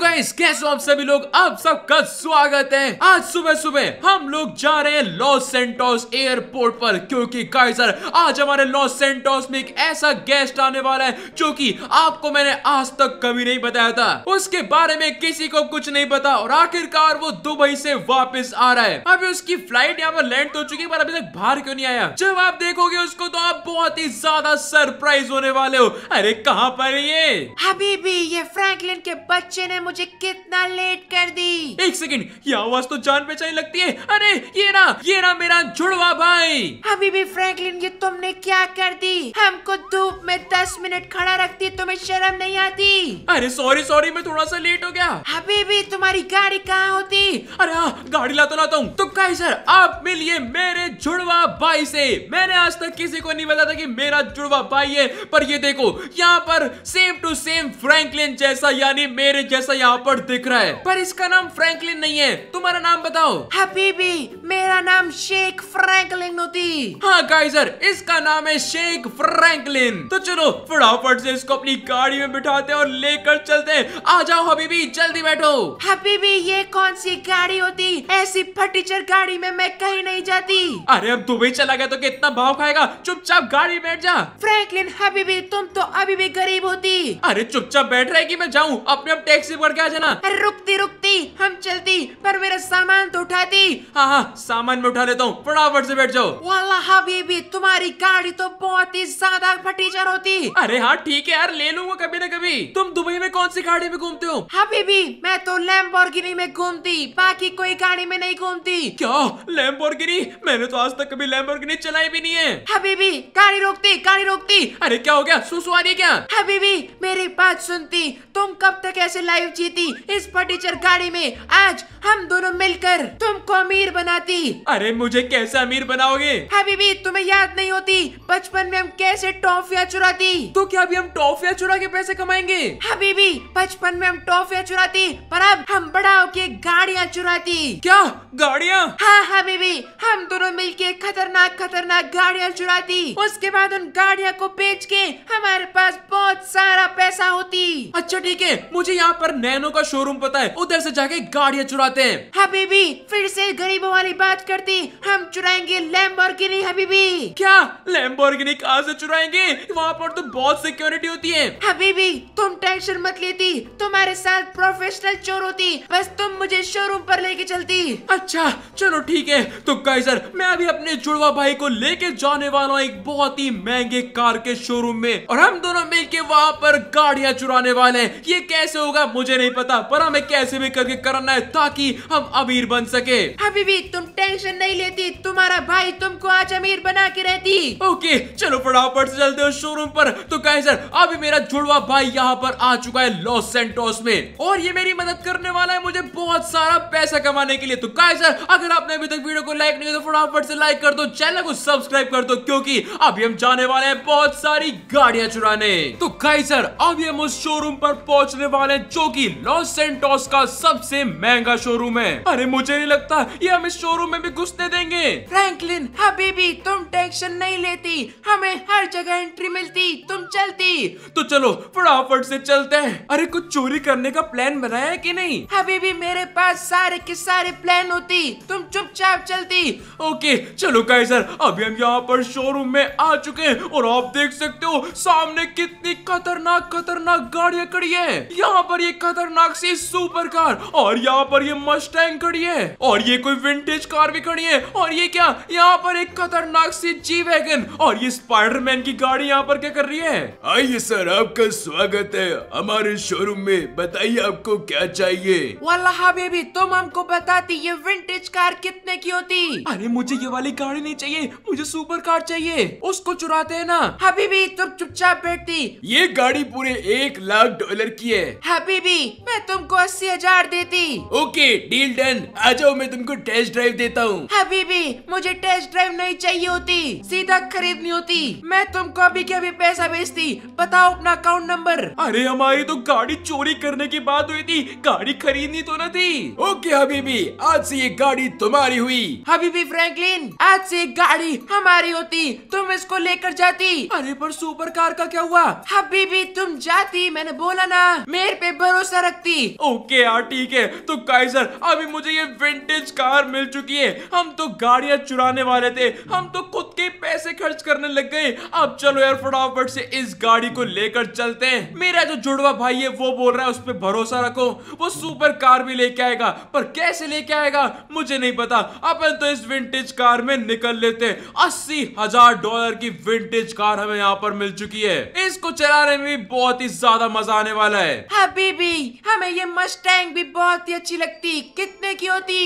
guys कैसे हो आप सभी लोग आप सबका स्वागत है आज सुबह सुबह हम लोग जा रहे हैं लॉस सेंटोस एयरपोर्ट पर क्योंकि काइजर आज हमारे लॉस सेंटोस में एक ऐसा गेस्ट आने वाला है जो कि आपको मैंने आज तक कभी नहीं बताया था उसके बारे में किसी को कुछ नहीं पता और आखिरकार वो दुबई से वापिस आ रहा है अभी उसकी फ्लाइट यहाँ पर लैंड हो चुकी है पर अभी तक बाहर क्यों नहीं आया जब आप देखोगे उसको तो आप बहुत ही ज्यादा सरप्राइज होने वाले हो अरे कहाँ पर ये भी ये फ्रैंकलिन के बच्चे ने मुझे कितना लेट कर दी एक सेकंड ये आवाज तो जान पहचान लगती है अरे ये ना ये ना मेरा जुड़वा भाई अभी भी फ्रैंकलिन ये तुमने क्या कर दी हमको धूप में दस मिनट खड़ा रखती तुम्हें शर्म नहीं आती अरे सॉरी सॉरी मैं थोड़ा सा लेट हो गया अभी भी तुम्हारी गाड़ी कहाँ होती अरे हाँ गाड़ी ला तो लाता हूँ तो कहीं सर आप मिलिए मेरे जुड़वा भाई से मैंने आज तक किसी को नहीं बताया था कि मेरा जुड़वा भाई है पर ये देखो यहाँ पर सेम टू सेम फ्रैंकलिन जैसा यानी मेरे जैसा यहाँ पर दिख रहा है पर इसका नाम फ्रैंकलिन नहीं है तुम्हारा नाम बताओ हबीबी मेरा नाम शेख फ्रैंकलिन होती हाँ गाइजर इसका नाम है शेख फ्रैंकलिन तो चलो फटाफट से इसको अपनी गाड़ी में बिठाते और लेकर चलते हैं आ जाओ हबीबी जल्दी बैठो हबीबी ये कौन सी गाड़ी होती ऐसी फर्टीचर गाड़ी में मैं कहीं नहीं जाती अरे अब दुबई चला गया तो कितना भाव खाएगा चुपचाप गाड़ी बैठ जा फ्रैंकलिन हबीबी तुम तो अभी भी गरीब होती अरे चुपचाप बैठ रहे की मैं जाऊँ अपने अब टैक्सी पर और क्या जना रुकती रुकती हम चलती पर मेरा सामान तो उठाती हाँ हाँ सामान में उठा लेता हूँ फटाफट से बैठ जाओ वाला हाँ बेबी तुम्हारी गाड़ी तो बहुत ही ज्यादा फटीचर होती अरे हाँ ठीक है यार ले लूंगा कभी ना कभी तुम दुबई में कौन सी गाड़ी में घूमते हो हाँ बेबी मैं तो लैम्बोर्गिनी में घूमती बाकी कोई गाड़ी में नहीं घूमती क्या लैम्बोर्गिनी मैंने तो आज तक कभी लैम्बोर्गिनी चलाई भी नहीं है हाँ बेबी गाड़ी रोकती गाड़ी रोकती अरे क्या हो गया सुसुआ क्या हाँ बेबी मेरी बात सुनती तुम कब तक ऐसे लाइव बची थी इस फर्टीचर गाड़ी में आज हम दोनों मिलकर तुमको अमीर बनाती अरे मुझे कैसे अमीर बनाओगे अभी भी तुम्हें याद नहीं होती बचपन में हम कैसे टॉफिया चुराती तो क्या अभी हम टॉफिया चुरा के पैसे कमाएंगे अभी भी बचपन में हम टॉफिया चुराती पर अब हम बड़ा होके गाड़ियाँ चुराती क्या गाड़ियाँ हाँ अभी भी हम दोनों मिल के खतरनाक खतरनाक गाड़ियाँ चुराती उसके बाद उन गाड़िया को बेच के हमारे पास बहुत सारा पैसा होती अच्छा ठीक है मुझे यहाँ पर नैनो का शोरूम पता है उधर से जाके गाड़ियाँ चुराते हैं हबीबी फिर से गरीबों वाली बात करती हम चुराएंगे लैम्बोर्गिनी हबीबी क्या लैम्बोर्गिनी कहाँ से चुराएंगे वहाँ पर तो बहुत सिक्योरिटी होती है हबीबी तुम टेंशन मत लेती तुम्हारे साथ प्रोफेशनल चोर होती बस तुम मुझे शोरूम पर लेके चलती अच्छा चलो ठीक है तो गाई सर मैं अभी अपने जुड़वा भाई को लेके जाने वाला हूँ एक बहुत ही महंगे कार के शोरूम में और हम दोनों मिलके वहाँ पर गाड़ियाँ चुराने वाले हैं ये कैसे होगा मुझे मुझे नहीं पता पर हमें कैसे भी करके करना है ताकि हम अमीर बन सके हबीबी तुम टेंशन नहीं लेती तुम्हारा भाई तुमको आज अमीर बना के रहती ओके चलो फटाफट से चलते हो शोरूम पर तो कहे सर अभी मेरा जुड़वा भाई यहाँ पर आ चुका है लॉस सेंटोस में और ये मेरी मदद करने वाला है मुझे बहुत सारा पैसा कमाने के लिए तो कहे सर अगर आपने अभी तक वीडियो को लाइक नहीं किया तो फटाफट से लाइक कर दो चैनल को सब्सक्राइब कर दो क्योंकि अभी हम जाने वाले हैं बहुत सारी गाड़ियां चुराने तो कहे सर अभी हम उस शोरूम पर पहुंचने वाले हैं जो की की लॉस सेंटोस का सबसे महंगा शोरूम है अरे मुझे नहीं लगता ये हम इस शोरूम में भी घुसने देंगे फ्रैंकलिन हबीबी तुम टेंशन नहीं लेती हमें हर जगह एंट्री मिलती तुम चलती तो चलो फटाफट से चलते हैं अरे कुछ चोरी करने का प्लान बनाया कि नहीं हबीबी मेरे पास सारे के सारे प्लान होती तुम चुपचाप चलती ओके चलो का सर अभी हम यहाँ पर शोरूम में आ चुके हैं और आप देख सकते हो सामने कितनी खतरनाक खतरनाक गाड़ियाँ खड़ी है यहाँ पर ये खतरनाक सी सुपर कार और यहाँ पर ये मस्टैंग खड़ी है और ये कोई विंटेज कार भी खड़ी है और ये क्या यहाँ पर एक खतरनाक सी जी वैगन और ये स्पाइडरमैन की गाड़ी यहाँ पर क्या कर रही है आइए सर आपका स्वागत है हमारे शोरूम में बताइए आपको क्या चाहिए वाला बेबी तुम हमको बताती ये विंटेज कार कितने की होती अरे मुझे ये वाली गाड़ी नहीं चाहिए मुझे सुपर कार चाहिए उसको चुराते है ना हबीबी तुम चुपचाप बैठती ये गाड़ी पूरे एक लाख डॉलर की है हबीबी मैं तुमको अस्सी हजार देती ओके डील डन आ जाओ मैं तुमको टेस्ट ड्राइव देता हूँ अभी भी मुझे टेस्ट ड्राइव नहीं चाहिए होती सीधा खरीदनी होती मैं तुमको अभी के अभी पैसा भेजती बताओ अपना अकाउंट नंबर अरे हमारी तो गाड़ी चोरी करने की बात हुई थी गाड़ी खरीदनी तो न थी ओके अभी भी आज ऐसी ये गाड़ी तुम्हारी हुई अभी भी फ्रैंकलिन आज ऐसी गाड़ी हमारी होती तुम इसको लेकर जाती अरे पर सुपर कार का क्या हुआ अभी भी तुम जाती मैंने बोला ना मेरे पे भरोसा भरोसा रखती ओके यार हाँ, ठीक है तो काइजर अभी मुझे ये विंटेज कार मिल चुकी है हम तो गाड़ियां चुराने वाले थे हम तो खुद के पैसे खर्च करने लग गए अब चलो यार फटाफट से इस गाड़ी को लेकर चलते हैं मेरा जो जुड़वा भाई है वो बोल रहा है उस पर भरोसा रखो वो सुपर कार भी लेके आएगा पर कैसे लेके आएगा मुझे नहीं पता अपन तो इस विंटेज कार में निकल लेते हैं अस्सी हजार डॉलर की विंटेज कार हमें यहाँ पर मिल चुकी है इसको चलाने में भी बहुत ही ज्यादा मजा आने वाला है हबीबी हाँ, हमें ये मस्टैंग भी बहुत ही अच्छी लगती कितने की होती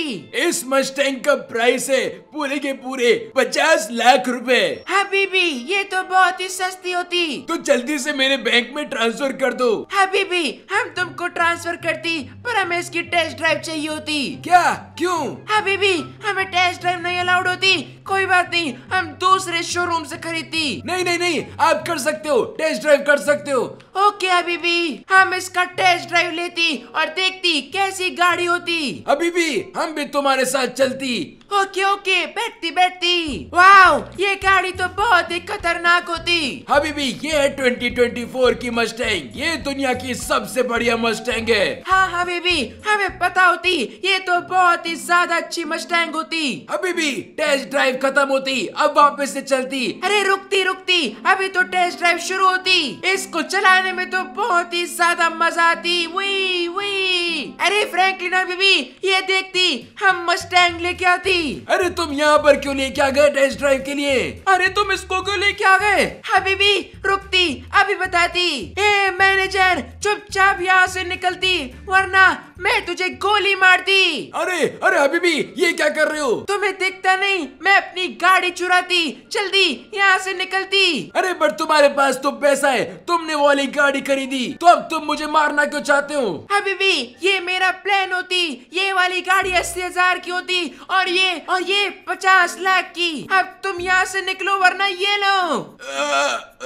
इस मस्टैंग का प्राइस है पूरे के पूरे पचास लाख रुपए हबीबी ये तो बहुत ही सस्ती होती तो जल्दी से मेरे बैंक में ट्रांसफर कर दो हबीबी हम तुमको ट्रांसफर करती पर हमें इसकी टेस्ट ड्राइव चाहिए होती क्या क्यों हबीबी हमें टेस्ट ड्राइव नहीं अलाउड होती कोई बात नहीं हम दूसरे शोरूम से खरीदी नहीं नहीं नहीं आप कर सकते हो टेस्ट ड्राइव कर सकते हो ओके अभी भी हम इसका टेस्ट ड्राइव लेती और देखती कैसी गाड़ी होती अभी भी हम भी तुम्हारे साथ चलती ओके ओके बैठती बैठती वाओ ये गाड़ी तो बहुत ही खतरनाक होती अभी भी ये है फोर की मस्टैंग ये दुनिया की सबसे बढ़िया मस्टैंग है हाँ अभी भी हमें पता होती ये तो बहुत ही ज्यादा अच्छी मस्टैंग होती अभी भी टेस्ट ड्राइव ड्राइव खत्म होती अब वापस से चलती अरे रुकती रुकती अभी तो टेस्ट ड्राइव शुरू होती इसको चलाने में तो बहुत ही ज्यादा मजा आती वही वही अरे फ्रैंकलिन अभी भी ये देखती हम मस्टैंग लेके आती अरे तुम यहाँ पर क्यों लेके आ गए टेस्ट ड्राइव के लिए अरे तुम इसको क्यों लेके आ गए अभी हाँ भी रुकती अभी बताती ए मैनेजर चुपचाप यहाँ से निकलती वरना मैं तुझे गोली मार दी अरे अरे भी ये क्या कर रहे हो तुम्हें दिखता नहीं मैं अपनी गाड़ी चुराती जल्दी यहाँ से निकलती अरे बट तुम्हारे पास तो पैसा है तुमने वाली गाड़ी खरीदी तो अब तुम मुझे मारना क्यों चाहते हो अभी भी ये मेरा प्लान होती ये वाली गाड़ी अस्सी हजार की होती और ये और ये पचास लाख की अब तुम यहाँ से निकलो वरना ये लो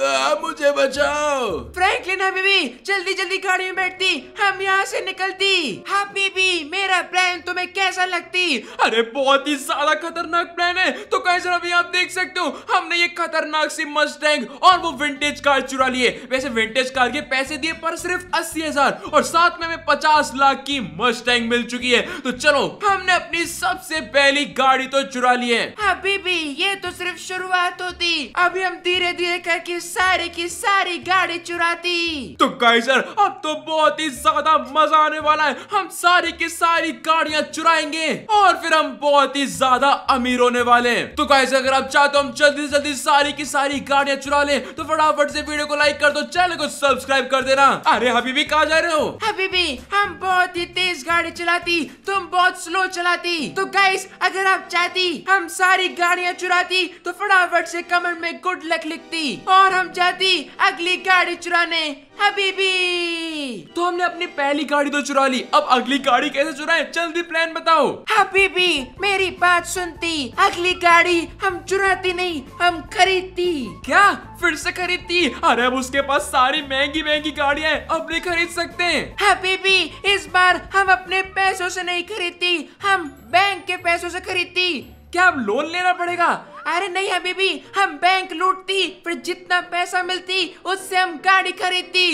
आ, मुझे बचाओ फ्रैंकलिन अभी भी जल्दी जल्दी गाड़ी में बैठती हम यहाँ से निकलती हाँ, बी मेरा प्लान तुम्हें कैसा लगती अरे बहुत ही ज्यादा खतरनाक प्लान है तो कैसे अभी आप देख सकते हो हमने ये खतरनाक सी मस्टैंग और वो विंटेज कार चुरा लिए वैसे विंटेज कार के पैसे दिए पर सिर्फ अस्सी हजार और साथ में हमें पचास लाख की मस्टैंग मिल चुकी है तो चलो हमने अपनी सबसे पहली गाड़ी तो चुरा ली है भी हाँ, ये तो सिर्फ शुरुआत होती अभी हम धीरे धीरे करके सारी की सारी गाड़ी चुराती तो गाइस सर अब तो बहुत ही ज्यादा मजा आने वाला है हम सारी की सारी गाड़ियां चुराएंगे और फिर हम बहुत ही ज्यादा अमीर होने वाले तो कैसे अगर आप चाहते हो हम जल्दी से जल्दी सारी की सारी गाड़ियां चुरा ले तो फटाफट से वीडियो को लाइक कर दो चैनल को सब्सक्राइब कर देना अरे अभी भी कहा जा रहे हो अभी भी हम बहुत ही तेज गाड़ी चलाती तुम बहुत स्लो चलाती तो गाइस अगर आप चाहती हम सारी गाड़ियाँ चुराती तो फटाफट से कमेंट में गुड लक लिखती और हम जाती अगली गाड़ी चुराने हबीबी तो हमने अपनी पहली गाड़ी तो चुरा ली अब अगली गाड़ी कैसे चुराए जल्दी प्लान बताओ हबीबी मेरी बात सुनती अगली गाड़ी हम चुराती नहीं हम खरीदती क्या फिर से खरीदती अरे अब उसके पास सारी महंगी महंगी गाड़ियाँ हैं अब नहीं खरीद सकते हबीबी इस बार हम अपने पैसों से नहीं खरीदती हम बैंक के पैसों से खरीदती क्या अब लोन लेना पड़ेगा अरे नहीं अभी भी हम बैंक लूटती फिर जितना पैसा मिलती उससे हम गाड़ी खरीदती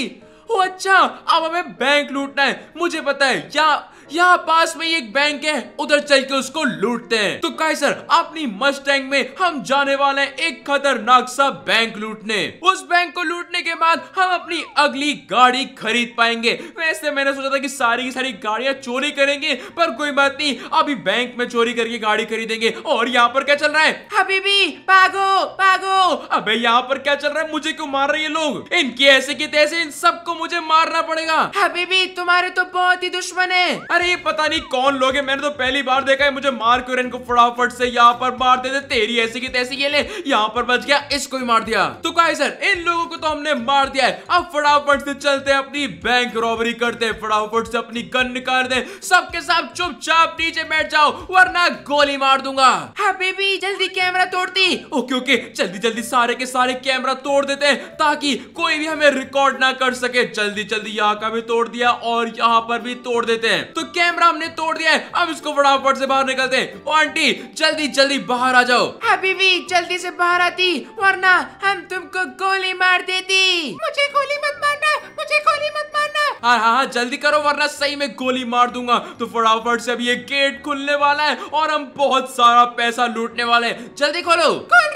ओ अच्छा अब हमें बैंक लूटना है मुझे पता है या यहाँ पास में एक बैंक है उधर चल के उसको लूटते हैं तो सर अपनी मस्टैंग में हम जाने वाले हैं एक खतरनाक सा बैंक लूटने उस बैंक को लूटने के बाद हम अपनी अगली गाड़ी खरीद पाएंगे वैसे मैंने सोचा था कि सारी की सारी गाड़ियां चोरी करेंगे पर कोई बात नहीं अभी बैंक में चोरी करके गाड़ी खरीदेंगे और यहाँ पर क्या चल रहा है अभी भी पागो पागो अबे यहाँ पर क्या चल रहा है मुझे क्यों मार रहे है लोग इनके ऐसे की तैसे इन सबको मुझे मारना पड़ेगा हबीबी तुम्हारे तो बहुत ही दुश्मन है अरे पता नहीं कौन लोग है मैंने तो पहली बार देखा है मुझे मार क्यों इनको फटाफट से यहाँ पर मार दे तेरी ऐसी की तैसी ये ले यहाँ पर बच गया इसको भी मार दिया तो कहा सर इन लोगों को तो हमने मार दिया है अब फटाफट से चलते हैं अपनी बैंक रॉबरी करते फटाफट से अपनी गन निकाल दे सबके सब चुपचाप नीचे बैठ जाओ वरना गोली मार दूंगा हाँ बेबी जल्दी कैमरा तोड़ती ओके ओके जल्दी जल्दी सारे के सारे कैमरा तोड़ देते हैं ताकि कोई भी हमें रिकॉर्ड ना कर सके जल्दी जल्दी यहाँ का भी तोड़ दिया और यहाँ पर भी तोड़ देते हैं तो कैमरा हमने तोड़ दिया है अब इसको फटाफट से बाहर निकलते हैं ओ आंटी जल्दी जल्दी बाहर आ जाओ अभी भी जल्दी से बाहर आती वरना हम तुमको गोली मार देती मुझे गोली मत मारना मुझे गोली मत मारना हाँ हाँ हाँ जल्दी करो वरना सही में गोली मार दूंगा तो फटाफट से अभी ये गेट खुलने वाला है और हम बहुत सारा पैसा लूटने वाले हैं जल्दी खोलो खोल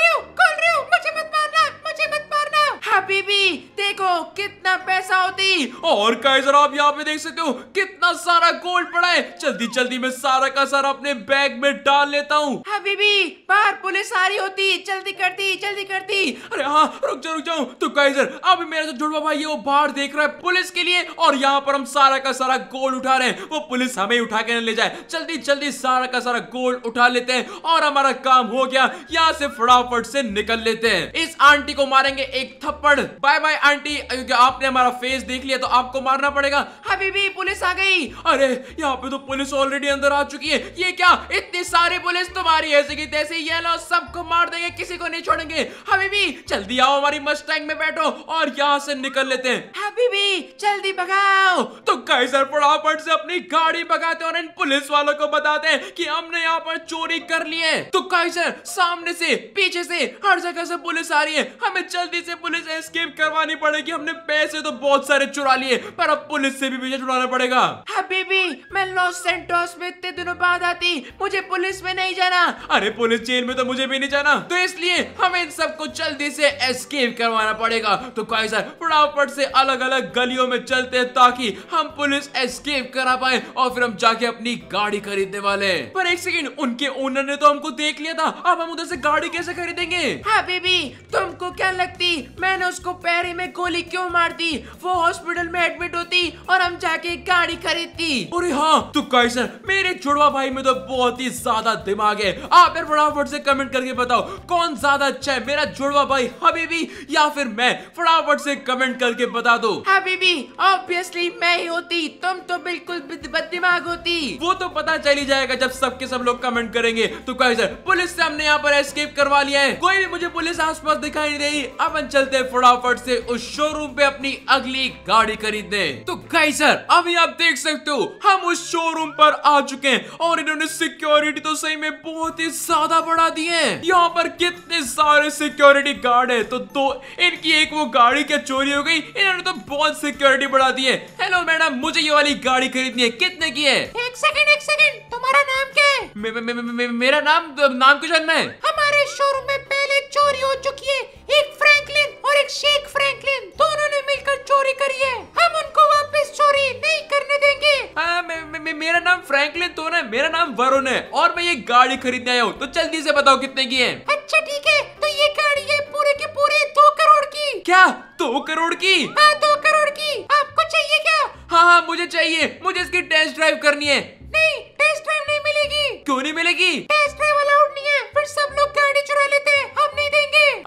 बीबी देखो कितना पैसा होती और काइजर आप यहाँ पे देख सकते हो कितना सारा गोल्ड पड़ा है जल्दी जल्दी मैं सारा का सारा अपने बैग में डाल लेता हूँ हाँ बीबी बाहर पुलिस आ रही होती जल्दी करती जल्दी करती अरे हाँ रुक जाओ रुक जाओ तो काइजर अभी मेरा जो जुड़वा भाई है वो बाहर देख रहा है पुलिस के लिए और यहाँ पर हम सारा का सारा गोल्ड उठा रहे हैं वो पुलिस हमें उठा के ले जाए जल्दी जल्दी सारा का सारा गोल्ड उठा लेते हैं और हमारा काम हो गया यहाँ से फटाफट से निकल लेते हैं इस आंटी को मारेंगे एक थप्पड़ गॉड बाय बाय आंटी क्योंकि आपने हमारा फेस देख लिया तो आपको मारना पड़ेगा अभी भी पुलिस आ गई अरे यहाँ पे तो पुलिस ऑलरेडी अंदर आ चुकी है ये क्या इतनी सारी पुलिस तुम्हारी ऐसे की तैसे ये लो सबको मार देंगे किसी को नहीं छोड़ेंगे अभी भी जल्दी आओ हमारी मस्टैंग में बैठो और यहाँ से निकल लेते हैं अभी भी जल्दी भगाओ तो कई सर फटाफट से अपनी गाड़ी भगाते और इन पुलिस वालों को बताते हैं कि हमने यहाँ पर चोरी कर ली है तो कैसर सामने से पीछे से हर जगह से पुलिस आ रही है हमें जल्दी से पुलिस एस्केप करवानी पड़ेगी हमने पैसे तो बहुत सारे चुरा लिए पर अब पुलिस से भी पीछे छुड़ाना पड़ेगा हबीबी हाँ, मैं लॉस सेंटोस में इतने दिनों बाद आती मुझे पुलिस में नहीं जाना अरे पुलिस जेल में तो मुझे भी नहीं जाना तो इसलिए हमें इन सबको जल्दी से एस्केप करवाना पड़ेगा तो काइजर फटाफट से अलग अलग गलियों में चलते हैं ताकि हम पुलिस एस्केप करा पाए और फिर हम जाके अपनी गाड़ी खरीदने वाले पर एक सेकेंड उनके ओनर ने तो हमको देख लिया था अब हम उधर से गाड़ी कैसे खरीदेंगे हाँ बीबी तुमको क्या लगती मैंने उस उसको पैरे में गोली क्यों मार दी वो हॉस्पिटल में एडमिट होती और हम जाके गाड़ी खरीदती अरे हाँ तो कैसर मेरे छोड़वा भाई में तो बहुत ही ज्यादा दिमाग है आप फिर फटाफट से कमेंट करके बताओ कौन ज्यादा अच्छा है मेरा जुड़वा भाई भी या फिर मैं फटाफट से कमेंट करके बता दो हबीबी ऑब्वियसली मैं ही होती तुम तो बिल्कुल बददिमाग होती वो तो पता चली जाएगा जब सबके सब लोग कमेंट करेंगे तो कहे सर पुलिस से हमने यहाँ पर एस्केप करवा लिया है कोई भी मुझे पुलिस आसपास दिखाई नहीं रही अपन चलते फटाफट फटाफट से उस शोरूम पे अपनी अगली गाड़ी खरीद तो कई सर अभी आप देख सकते हो हम उस शोरूम पर आ चुके हैं और इन्होंने सिक्योरिटी तो सही में बहुत ही ज्यादा बढ़ा दी है यहाँ पर कितने सारे सिक्योरिटी गार्ड है तो दो इनकी एक वो गाड़ी क्या चोरी हो गई इन्होंने तो बहुत सिक्योरिटी बढ़ा दी है हेलो मैडम मुझे ये वाली गाड़ी खरीदनी है कितने की है एक सेकेंड एक सेकेंड तुम्हारा नाम क्या है मे, मे, मे, मे, मेरा नाम नाम कुछ है हमारे शोरूम में पहले चोरी हो चुकी है एक फ्रैंकलिन और एक शेख फ्रैंकलिन दोनों ने मिलकर चोरी करी है हम उनको वापस चोरी नहीं करने देंगे आ, मे, मे, मेरा नाम फ्रैंकलिन तो है मेरा नाम वरुण है और मैं ये गाड़ी खरीदने आया हूँ तो जल्दी से बताओ कितने की है अच्छा ठीक है तो ये गाड़ी है पूरे के पूरे दो करोड़ की क्या दो करोड़ की हाँ दो करोड़ की आपको चाहिए क्या हाँ हाँ मुझे चाहिए मुझे इसकी टेस्ट ड्राइव करनी है नहीं टेस्ट ड्राइव नहीं मिलेगी क्यों नहीं मिलेगी टेस्ट ड्राइव अलाउड नहीं है फिर सब लोग गाड़ी चुरा लेते हैं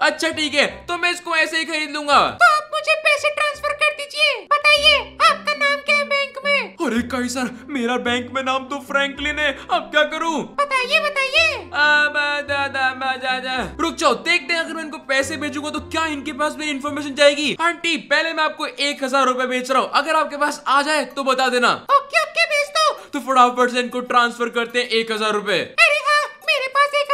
अच्छा ठीक है तो मैं इसको ऐसे ही खरीद लूंगा तो आप मुझे पैसे ट्रांसफर कर दीजिए बताइए आपका नाम क्या है बैंक में अरे कई सर मेरा बैंक में नाम तो फ्रैंकलिन है अब क्या करूँ बताइए बताइए रुक जाओ देखते हैं अगर मैं इनको पैसे भेजूंगा तो क्या इनके पास मेरी इन्फॉर्मेशन जाएगी आंटी पहले मैं आपको एक हजार रूपए बेच रहा हूँ अगर आपके पास आ जाए तो बता देना ओके ओके भेज दो तो फटाफट से इनको ट्रांसफर करते हैं एक हजार रूपए अरे हाँ मेरे पास एक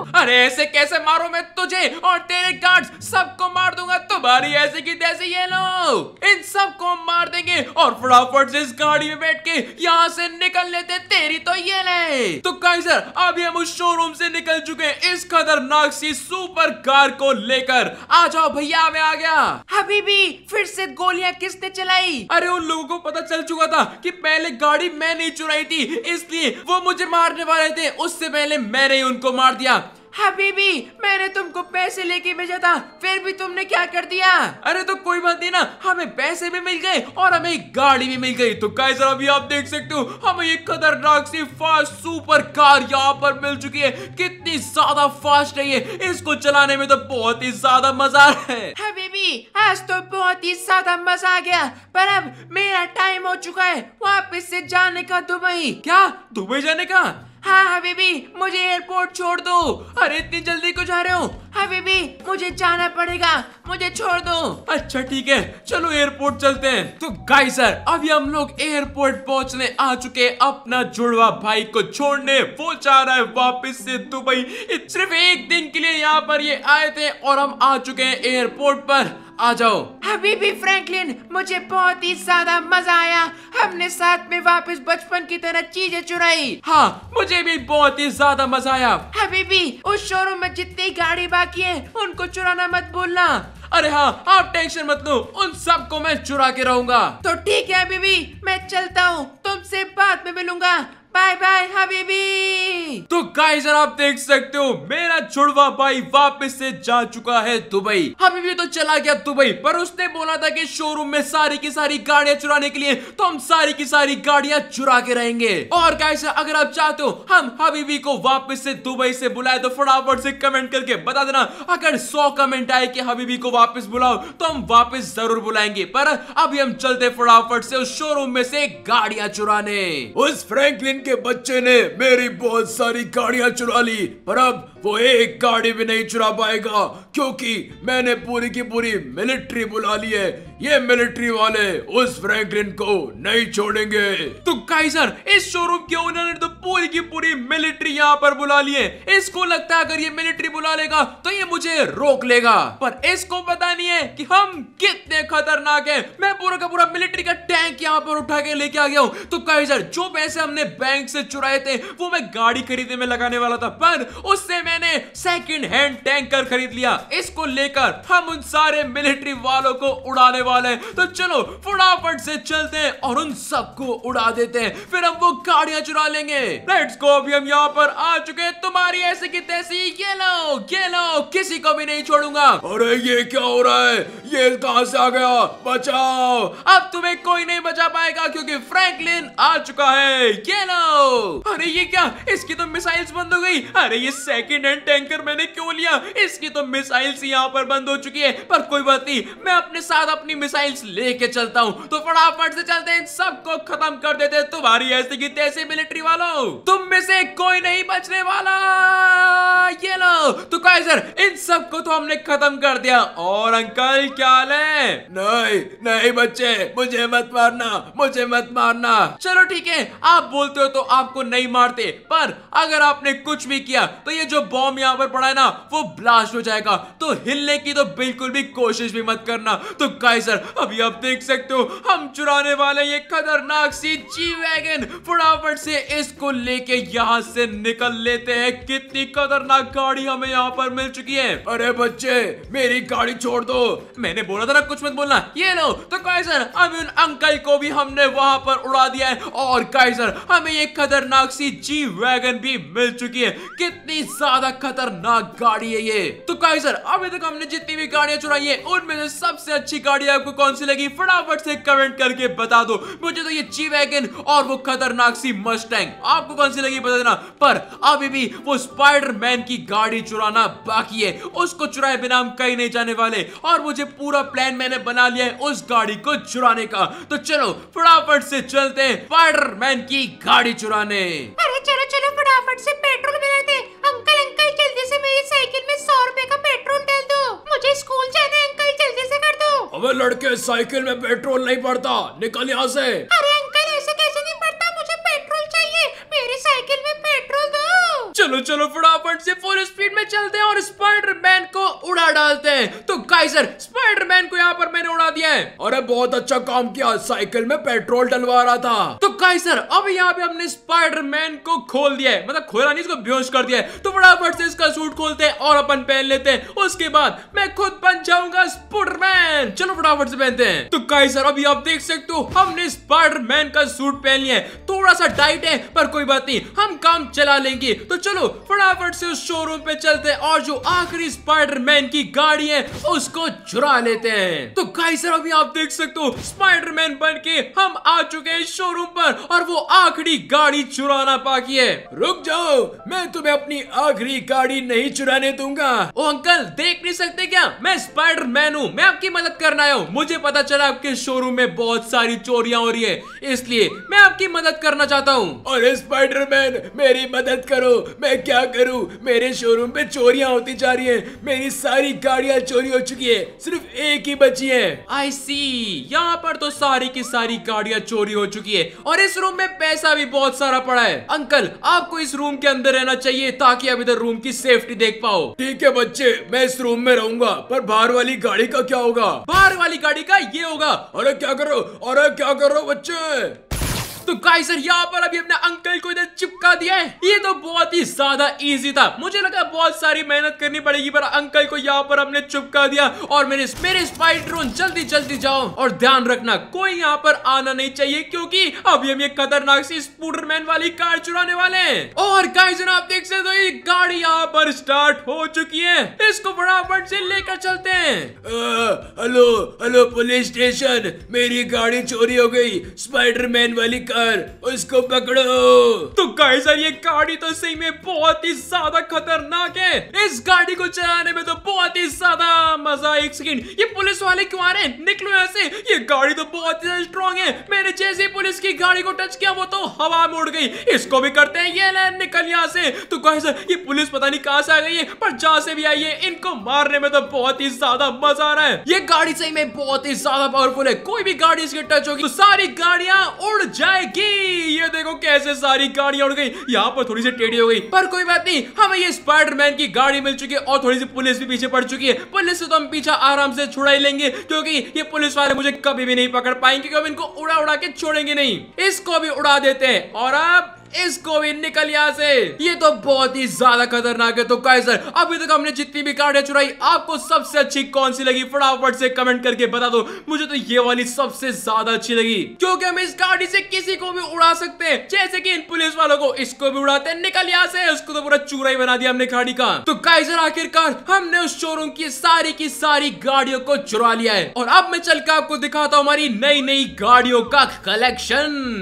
अरे ऐसे कैसे मारू मैं तुझे और तेरे गार्ड्स सबको मार दूंगा तुम्हारी ऐसे की तैसे ये लोग इन सबको मार देंगे और फटाफट से इस गाड़ी में बैठ के यहाँ से निकल लेते तेरी तो ये ले तो सर अभी हम उस शोरूम से निकल चुके इस खतरनाक सी सुपर कार को लेकर आ जाओ भैया मैं आ गया अभी भी फिर से गोलियां किसने चलाई अरे उन लोगों को पता चल चुका था कि पहले गाड़ी मैं नहीं चुराई थी इसलिए वो मुझे मारने वाले थे उससे पहले मैंने ही उनको मार दिया हबीबी मैंने तुमको पैसे लेके भेजा था फिर भी तुमने क्या कर दिया अरे तो कोई बात नहीं ना हमें पैसे भी मिल गए और हमें एक गाड़ी भी मिल गई तो गाइस अभी आप देख सकते हो हमें एक खतरनाक सी फास्ट सुपर कार यहाँ पर मिल चुकी है कितनी ज्यादा फास्ट है ये इसको चलाने में तो बहुत ही ज्यादा मजा है हबीबी आज तो बहुत ही ज्यादा मजा आ गया पर अब मेरा टाइम हो चुका है वापिस ऐसी जाने का दुबई क्या दुबई जाने का हाँ हाँ बेबी मुझे एयरपोर्ट छोड़ दो अरे इतनी जल्दी क्यों जा रहे हो हबीबी हाँ, मुझे जाना पड़ेगा मुझे छोड़ दो अच्छा ठीक है चलो एयरपोर्ट चलते हैं तो गाई सर अभी हम लोग एयरपोर्ट पहुंचने आ चुके अपना जुड़वा भाई को छोड़ने वो जा रहा है वापस से दुबई सिर्फ एक दिन के लिए यहाँ पर ये आए थे और हम आ चुके हैं एयरपोर्ट पर आ जाओ हबीबी हाँ, फ्रैंकलिन मुझे बहुत ही ज्यादा मजा आया हमने साथ में वापस बचपन की तरह चीजें चुराई हाँ मुझे भी बहुत ही ज्यादा मजा आया हबीबी हाँ, उस शोरूम में जितनी गाड़ी बाकी हैं उनको चुराना मत बोलना अरे हाँ आप टेंशन मत लो उन सबको मैं चुरा के रहूंगा तो ठीक है बीबी मैं चलता हूँ तुमसे बाद में मिलूंगा बाय बाय हबीबी तो गाइस आप देख सकते हो मेरा छुड़वा भाई वापस से जा चुका है दुबई हबीबी तो चला गया दुबई पर उसने बोला था कि शोरूम में सारी की सारी गाड़ियां चुराने के लिए तो हम सारी की सारी गाड़ियां चुरा के रहेंगे और गाइस अगर आप चाहते हो हम हबीबी को वापस से दुबई से बुलाए तो फटाफट से कमेंट करके बता देना अगर सौ कमेंट आए की हबीबी को वापिस बुलाओ तो हम वापिस जरूर बुलाएंगे पर अभी हम चलते फटाफट से उस शोरूम में से गाड़ियां चुराने उस फ्रेंकलिन के बच्चे ने मेरी बहुत सारी गाड़ियां चुरा ली पर अब वो एक गाड़ी भी नहीं चुरा पाएगा क्योंकि मैंने पूरी की पूरी मिलिट्री बुला ली है ये मिलिट्री वाले उस फ्रैंकलिन को नहीं छोड़ेंगे तो काइजर इस शोरूम के ओनर ने तो पूरी की पूरी मिलिट्री यहाँ पर बुला ली है इसको लगता है अगर ये मिलिट्री बुला लेगा तो ये मुझे रोक लेगा पर इसको पता नहीं है कि हम कितने खतरनाक हैं मैं पूरा का पूरा मिलिट्री का टैंक यहाँ पर उठा के लेके आ गया हूँ तो काइजर जो पैसे हमने बैंक से चुराए थे वो मैं गाड़ी खरीदने में लगाने वाला था पर उससे मैंने सेकेंड हैंड टैंकर खरीद लिया इसको लेकर हम उन सारे मिलिट्री वालों को उड़ाने वाले हैं तो चलो फटाफट से चलते हैं और उन सबको उड़ा देते हैं फिर हम वो गाड़ियां चुरा लेंगे लेट्स गो अभी हम यहाँ पर आ चुके हैं तुम्हारी ऐसे की तैसी ये लो ये लो किसी को भी नहीं छोड़ूंगा अरे ये क्या हो रहा है ये कहां से आ गया बचाओ अब तुम्हें कोई नहीं बचा पाएगा क्योंकि फ्रैंकलिन आ चुका है ये लो अरे ये क्या इसकी तो मिसाइल्स बंद हो गई अरे ये सेकंड हैंड टैंकर मैंने क्यों लिया इसकी तो मिसाइल मिसाइल्स यहाँ पर बंद हो चुकी है पर कोई बात नहीं मैं अपने साथ अपनी मिसाइल्स लेके चलता हूँ तो फटाफट से चलते हैं सबको खत्म कर देते हैं तुम्हारी ऐसे की तैसे मिलिट्री वालों तुम में से कोई नहीं बचने वाला ये लो तो कैसर इन सबको तो हमने खत्म कर दिया और अंकल क्या हाल है नहीं नहीं बच्चे मुझे मत मारना मुझे मत मारना चलो ठीक है आप बोलते हो तो आपको नहीं मारते पर अगर आपने कुछ भी किया तो ये जो बॉम्ब यहाँ पर पड़ा है ना वो ब्लास्ट हो जाएगा तो हिलने की तो बिल्कुल भी कोशिश भी मत करना तो गाइसर अभी आप देख सकते हो हम चुराने वाले ये खतरनाक सी जी वैगन फटाफट से इसको लेके यहाँ से निकल लेते हैं कितनी खतरनाक गाड़ी हमें यहाँ पर मिल चुकी है अरे बच्चे मेरी गाड़ी छोड़ दो मैंने बोला था ना कुछ मत बोलना ये लो तो काइजर अभी उन अंकल को भी हमने वहां पर उड़ा दिया है और काइजर हमें ये खतरनाक सी जी वैगन भी मिल चुकी है कितनी ज्यादा खतरनाक गाड़ी है ये तो काइजर सर अभी तक हमने जितनी भी गाड़ियां चुराई है उनमें से सबसे अच्छी गाड़ी आपको कौन सी लगी फटाफट से कमेंट करके बता दो मुझे तो ये जी वैगन और वो खतरनाक सी मस्टैंग आपको कौन सी लगी बता देना पर अभी भी वो स्पाइडरमैन की गाड़ी चुराना बाकी है उसको चुराए बिना हम कहीं नहीं जाने वाले और मुझे पूरा प्लान मैंने बना लिया है उस गाड़ी को चुराने का तो चलो फटाफट से चलते हैं स्पाइडरमैन की गाड़ी चुराने अरे चलो चलो फटाफट से पेट्रोल मिलाते अंकल अंकल जल्दी से मेरी साइकिल में सौ रुपए का पेट्रोल डाल दो मुझे स्कूल जाना है अंकल जल्दी से कर दो अबे लड़के साइकिल में पेट्रोल नहीं पड़ता निकल यहाँ से अरे अंकल ऐसे कैसे नहीं पड़ता मुझे पेट्रोल चाहिए मेरी साइकिल में पेट्रोल दो चलो चलो फटाफट से फुल स्पीड में चलते हैं और स्पाइडर मैन को उड़ा डालते हैं तो गाइजर मैन को यहाँ पर मैंने उड़ा दिया है और बहुत अच्छा काम किया साइकिल में पेट्रोल डलवा रहा था तो गाइजर अब यहाँ पे हमने स्पाइडर मैन को खोल दिया है मतलब खोला नहीं इसको बेहोश कर दिया है तो फटाफट से इसका सूट खोलते हैं और अपन पहन लेते हैं उसके बाद मैं खुद बन जाऊंगा स्पाइडरमैन चलो फटाफट से पहनते हैं तो गाइजर अभी आप देख सकते हो हमने स्पाइडरमैन का सूट पहन लिया है थोड़ा सा टाइट है पर कोई बात नहीं हम काम चला लेंगे तो चलो फटाफट से उस शोरूम पे चलते हैं और जो आखिरी स्पाइडरमैन की गाड़ी है उसको चुरा लेते हैं तो गाई सर अभी आप देख सकते हो स्पाइडरमैन बन के हम आ चुके हैं शोरूम पर और वो आखिरी गाड़ी चुराना बाकी है रुक जाओ मैं तुम्हें अपनी आखिरी गाड़ी नहीं चुराने दूंगा ओ अंकल देख नहीं सकते क्या मैं स्पाइडर मैन हूँ मैं आपकी मदद करना आया हूँ मुझे पता चला आपके शोरूम में बहुत सारी चोरिया हो रही है इसलिए मैं आपकी मदद करना चाहता हूँ अरे स्पाइडर मैन मेरी मदद करो मैं क्या करूं मेरे शोरूम पे चोरियां होती जा रही हैं मेरी सारी गाड़ियां चोरी हो चुकी है सिर्फ एक ही बची है आई सी यहाँ पर तो सारी की सारी गाड़ियां चोरी हो चुकी है और इस रूम में पैसा भी बहुत सारा पड़ा है अंकल आपको इस रूम के अंदर रहना चाहिए ताकि आप इधर रूम की सेफ्टी देख पाओ ठीक है बच्चे मैं इस रूम में रहूंगा पर बाहर वाली गाड़ी का क्या होगा बाहर वाली गाड़ी का ये होगा अरे क्या करो अरे क्या करो बच्चे तो गाइस सर यहाँ पर अभी अपने अंकल को इधर चिपका दिया है ये तो बहुत ही ज्यादा इजी था मुझे लगा बहुत सारी मेहनत करनी पड़ेगी पर अंकल को यहाँ पर हमने चिपका दिया और मेरे मेरे स्पाई ड्रोन जल्दी जल्दी जाओ और ध्यान रखना कोई यहाँ पर आना नहीं चाहिए क्योंकि अभी हम ये खतरनाक सी स्पूडरमैन वाली कार चुराने वाले हैं और गाइस आप देख सकते हो ये गाड़ी यहाँ पर स्टार्ट हो चुकी है इसको फटाफट से लेकर चलते हैं हेलो हेलो पुलिस स्टेशन मेरी गाड़ी चोरी हो गई स्पाइडरमैन वाली कर उसको पकड़ो तो गाइजर ये गाड़ी तो सही में बहुत ही ज्यादा खतरनाक है इस गाड़ी को चलाने में तो बहुत ही ज्यादा मजा एक सेकेंड ये पुलिस वाले क्यों आ रहे हैं निकलो ऐसे ये गाड़ी तो बहुत ही स्ट्रॉन्ग है मैंने जैसे पुलिस की गाड़ी को टच किया वो तो हवा में उड़ गई इसको भी करते हैं ये लैन निकल यहाँ से तो गाइजर ये पुलिस पता नहीं कहाँ से आ गई है पर जहाँ से भी आई है इनको मारने में तो बहुत ही ज्यादा मजा आ रहा है ये गाड़ी सही में बहुत ही ज्यादा पावरफुल है कोई भी गाड़ी इसके टच होगी तो सारी गाड़िया उड़ जाए जाएगी ये देखो कैसे सारी गाड़ियां उड़ गई यहाँ पर थोड़ी सी टेढ़ी हो गई पर कोई बात नहीं हमें ये स्पाइडरमैन की गाड़ी मिल चुकी है और थोड़ी सी पुलिस भी पीछे पड़ चुकी है पुलिस से तो हम पीछा आराम से छुड़ा ही लेंगे क्योंकि ये पुलिस वाले मुझे कभी भी नहीं पकड़ पाएंगे क्योंकि इनको उड़ा उड़ा के छोड़ेंगे नहीं इसको भी उड़ा देते हैं और अब इसको भी निकल यहाँ से ये तो बहुत ही ज्यादा खतरनाक है तो कायसर अभी तक हमने जितनी भी कार्ड चुराई आपको सबसे अच्छी कौन सी लगी फटाफट से कमेंट करके बता दो मुझे तो ये वाली सबसे ज्यादा अच्छी लगी क्योंकि हम इस गाड़ी से किसी को भी उड़ा सकते हैं जैसे कि इन पुलिस वालों को इसको भी उड़ाते हैं निकल यहाँ से उसको तो पूरा चूरा ही बना दिया हमने गाड़ी का तो काइजर आखिरकार हमने उस शोरूम की सारी की सारी गाड़ियों को चुरा लिया है और अब मैं चल के आपको दिखाता हूँ हमारी नई नई गाड़ियों का कलेक्शन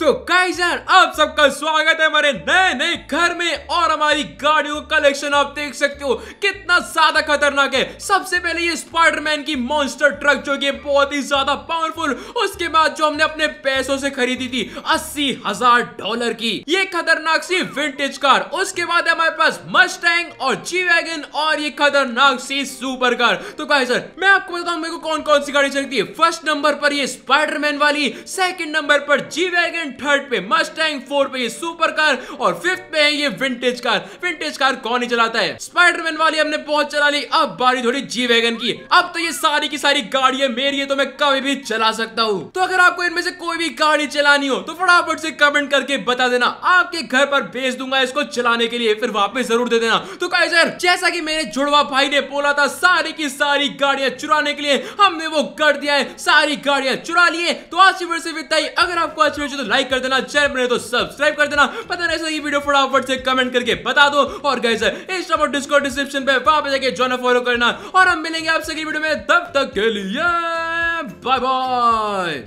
तो काइजर आप सबका स्वागत है हमारे नए नए घर में और हमारी गाड़ियों का कलेक्शन आप देख सकते हो कितना ज्यादा खतरनाक है सबसे पहले ये स्पाइडरमैन की मॉन्स्टर ट्रक जो कि बहुत ही ज्यादा पावरफुल उसके बाद जो हमने अपने पैसों से खरीदी थी अस्सी हजार डॉलर की ये खतरनाक सी विंटेज कार उसके बाद हमारे पास मस्टैंग और जी वैगन और ये खतरनाक सी सुपर कार तो कहा सर मैं आपको बताऊं मेरे को कौन कौन सी गाड़ी चलती है फर्स्ट नंबर पर ये स्पाइडरमैन वाली सेकेंड नंबर पर जी वैगन थर्ड पे मस्टैंग फोर पे ये सुपर कार और फिफ्थ पे है ये विंटेज कार विंटेज कार कौन ही चलाता है स्पाइडरमैन वाली हमने बहुत चला ली अब बारी थोड़ी जी वैगन की अब तो ये सारी की सारी गाड़ियां मेरी है तो मैं कभी भी चला सकता हूँ तो अगर आपको इनमें से कोई भी गाड़ी चलानी हो तो फटाफट से कमेंट करके बता देना आपके घर पर भेज दूंगा इसको चलाने के लिए फिर वापस जरूर दे देना तो काइजर जैसा की मेरे जुड़वा भाई ने बोला था सारी की सारी गाड़ियां चुराने के लिए हमने वो कर दिया है सारी गाड़ियां चुरा लिए तो आज की वीडियो से विदाई अगर आपको अच्छी तो लाइक कर देना चैनल तो सब्सक्राइब सब्सक्राइब कर देना पता नहीं ये वीडियो फटाफट से कमेंट करके बता दो और गैस इंस्टा और डिस्कॉर्ड डिस्क्रिप्शन पे वहां पे जाके ज्वाइन फॉलो करना और हम मिलेंगे आपसे वीडियो में तब तक के लिए बाय बाय